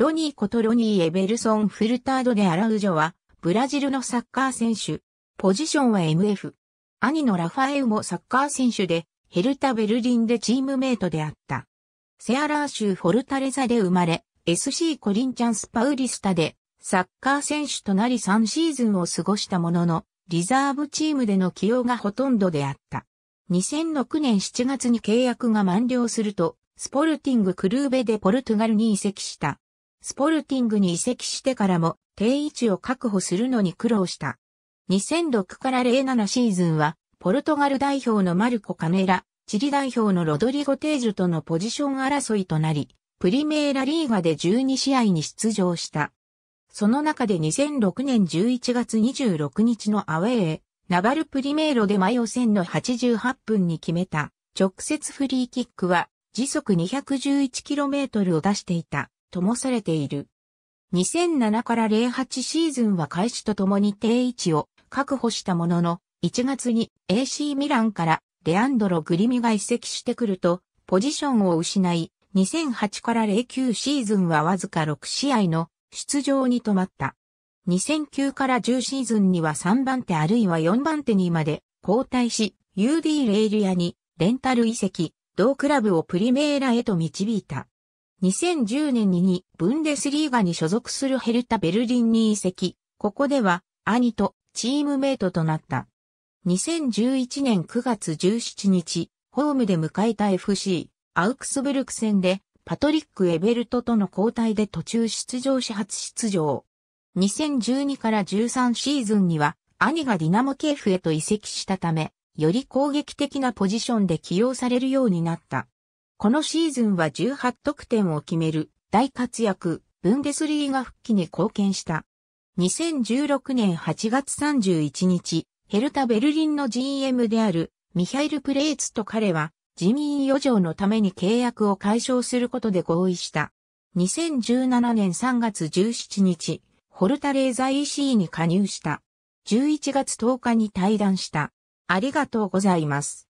ロニーことロニー・エベルソン・フルタード・デ・アラウジョは、ブラジルのサッカー選手。ポジションは MF。兄のラファエウもサッカー選手で、ヘルタ・ベルリンでチームメイトであった。セアラー州フォルタレザで生まれ、SC コリンチャンス・パウリスタで、サッカー選手となり3シーズンを過ごしたものの、リザーブチームでの起用がほとんどであった。2006年7月に契約が満了すると、スポルティングクルーベでポルトガルに移籍した。スポルティングに移籍してからも定位置を確保するのに苦労した。2006から07シーズンは、ポルトガル代表のマルコ・カメラ、チリ代表のロドリゴ・テージュとのポジション争いとなり、プリメーラリーガで12試合に出場した。その中で2006年11月26日のアウェーナバルプリメーロでマヨ戦の88分に決めた直接フリーキックは時速 211km を出していた灯されている。2007から08シーズンは開始とともに定位置を確保したものの、1月に AC ミランからレアンドロ・グリミが移籍してくると、ポジションを失い、2008から09シーズンはわずか6試合の出場に止まった。2009から10シーズンには3番手あるいは4番手にまで交代し、UD レイリアにレンタル移籍、同クラブをプリメーラへと導いた。2010年にブンデスリーガに所属するヘルタ・ベルリンに移籍、ここでは兄とチームメイトとなった。2011年9月17日、ホームで迎えた FC、アウクスブルク戦で、パトリック・エベルトとの交代で途中出場し初出場。2012から13シーズンには、兄がディナモケーフへと移籍したため、より攻撃的なポジションで起用されるようになった。このシーズンは18得点を決める大活躍、ブンデスリーが復帰に貢献した。2016年8月31日、ヘルタ・ベルリンの GM であるミハイル・プレーツと彼は自民余剰のために契約を解消することで合意した。2017年3月17日、ホルタレーザ EC に加入した。11月10日に退団した。ありがとうございます。